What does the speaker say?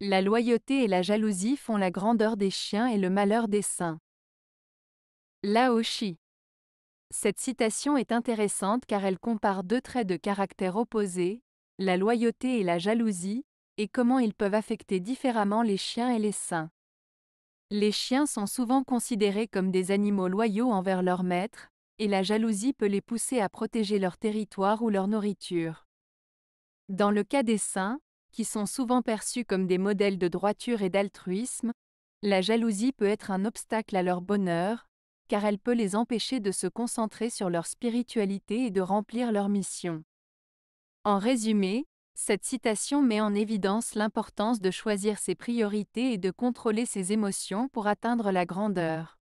La loyauté et la jalousie font la grandeur des chiens et le malheur des saints. Laoshi. Cette citation est intéressante car elle compare deux traits de caractère opposés, la loyauté et la jalousie, et comment ils peuvent affecter différemment les chiens et les saints. Les chiens sont souvent considérés comme des animaux loyaux envers leur maître, et la jalousie peut les pousser à protéger leur territoire ou leur nourriture. Dans le cas des saints, qui sont souvent perçus comme des modèles de droiture et d'altruisme, la jalousie peut être un obstacle à leur bonheur, car elle peut les empêcher de se concentrer sur leur spiritualité et de remplir leur mission. En résumé, cette citation met en évidence l'importance de choisir ses priorités et de contrôler ses émotions pour atteindre la grandeur.